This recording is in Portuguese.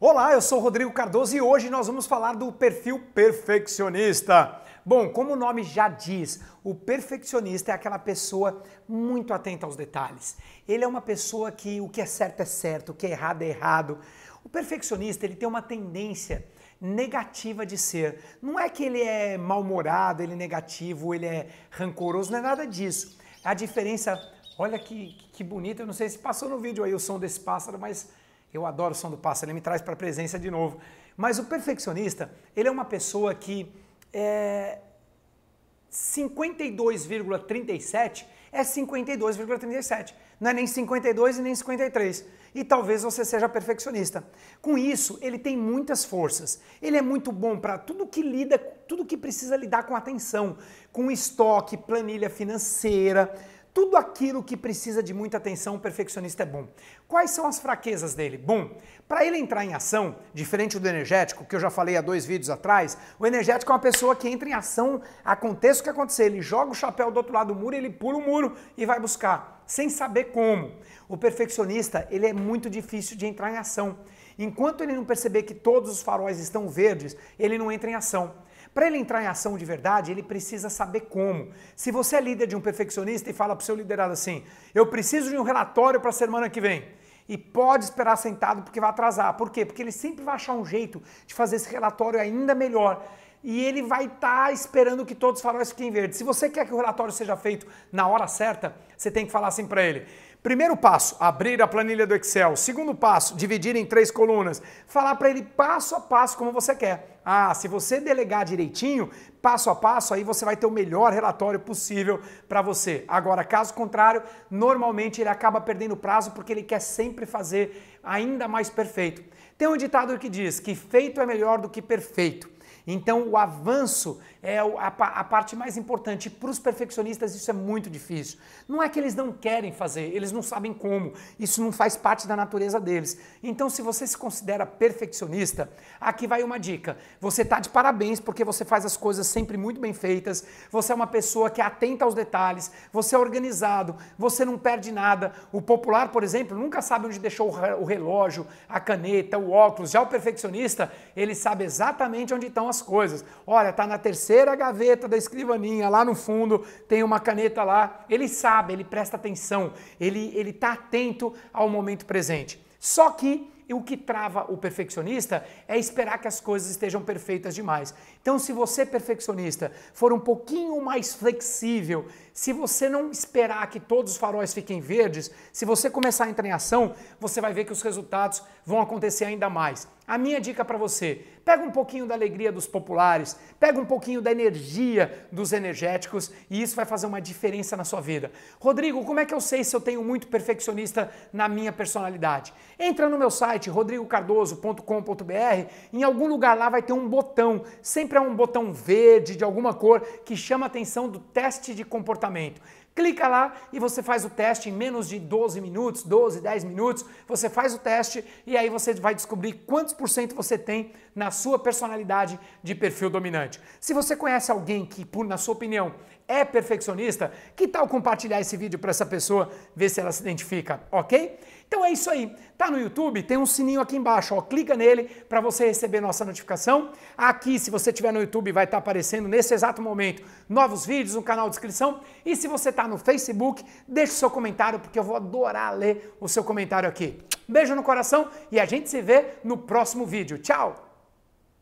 Olá, eu sou Rodrigo Cardoso e hoje nós vamos falar do perfil perfeccionista. Bom, como o nome já diz, o perfeccionista é aquela pessoa muito atenta aos detalhes. Ele é uma pessoa que o que é certo é certo, o que é errado é errado. O perfeccionista, ele tem uma tendência negativa de ser. Não é que ele é mal-humorado, ele é negativo, ele é rancoroso, não é nada disso. A diferença, olha que, que bonito. eu não sei se passou no vídeo aí o som desse pássaro, mas eu adoro o som do pássaro, ele me traz para a presença de novo. Mas o perfeccionista, ele é uma pessoa que é 52,37 é 52,37. Não é nem 52 e nem 53. E talvez você seja perfeccionista. Com isso, ele tem muitas forças. Ele é muito bom para tudo que lida, tudo que precisa lidar com atenção, com estoque, planilha financeira, tudo aquilo que precisa de muita atenção, o perfeccionista é bom. Quais são as fraquezas dele? Bom, para ele entrar em ação, diferente do energético, que eu já falei há dois vídeos atrás, o energético é uma pessoa que entra em ação, aconteça o que acontecer, ele joga o chapéu do outro lado do muro, ele pula o muro e vai buscar, sem saber como. O perfeccionista, ele é muito difícil de entrar em ação. Enquanto ele não perceber que todos os faróis estão verdes, ele não entra em ação. Para ele entrar em ação de verdade, ele precisa saber como. Se você é líder de um perfeccionista e fala para o seu liderado assim: eu preciso de um relatório para a semana que vem. E pode esperar sentado porque vai atrasar. Por quê? Porque ele sempre vai achar um jeito de fazer esse relatório ainda melhor e ele vai estar tá esperando que todos os faróis fiquem verdes. Se você quer que o relatório seja feito na hora certa, você tem que falar assim para ele: Primeiro passo, abrir a planilha do Excel. Segundo passo, dividir em três colunas. Falar para ele passo a passo como você quer. Ah, se você delegar direitinho, passo a passo, aí você vai ter o melhor relatório possível para você. Agora, caso contrário, normalmente ele acaba perdendo prazo porque ele quer sempre fazer ainda mais perfeito. Tem um ditado que diz que feito é melhor do que perfeito. Então, o avanço é a parte mais importante. Para os perfeccionistas, isso é muito difícil. Não é que eles não querem fazer, eles não sabem como. Isso não faz parte da natureza deles. Então, se você se considera perfeccionista, aqui vai uma dica. Você está de parabéns porque você faz as coisas sempre muito bem feitas, você é uma pessoa que é atenta aos detalhes, você é organizado, você não perde nada. O popular, por exemplo, nunca sabe onde deixou o relógio, a caneta, o óculos. Já o perfeccionista, ele sabe exatamente onde estão as algumas coisas. Olha, tá na terceira gaveta da escrivaninha, lá no fundo tem uma caneta lá. Ele sabe, ele presta atenção, ele ele tá atento ao momento presente. Só que e o que trava o perfeccionista é esperar que as coisas estejam perfeitas demais. Então, se você, perfeccionista, for um pouquinho mais flexível, se você não esperar que todos os faróis fiquem verdes, se você começar a entrar em ação, você vai ver que os resultados vão acontecer ainda mais. A minha dica para você: pega um pouquinho da alegria dos populares, pega um pouquinho da energia dos energéticos e isso vai fazer uma diferença na sua vida. Rodrigo, como é que eu sei se eu tenho muito perfeccionista na minha personalidade? Entra no meu site site rodrigocardoso.com.br, em algum lugar lá vai ter um botão, sempre é um botão verde de alguma cor que chama a atenção do teste de comportamento. Clica lá e você faz o teste em menos de 12 minutos, 12, 10 minutos. Você faz o teste e aí você vai descobrir quantos por cento você tem na sua personalidade de perfil dominante. Se você conhece alguém que, por na sua opinião, é perfeccionista, que tal compartilhar esse vídeo para essa pessoa, ver se ela se identifica, ok? Então é isso aí. Tá no YouTube? Tem um sininho aqui embaixo, ó. Clica nele para você receber nossa notificação. Aqui, se você estiver no YouTube, vai estar tá aparecendo nesse exato momento novos vídeos, um canal de inscrição. E se você está no Facebook, deixe seu comentário, porque eu vou adorar ler o seu comentário aqui. Beijo no coração e a gente se vê no próximo vídeo. Tchau!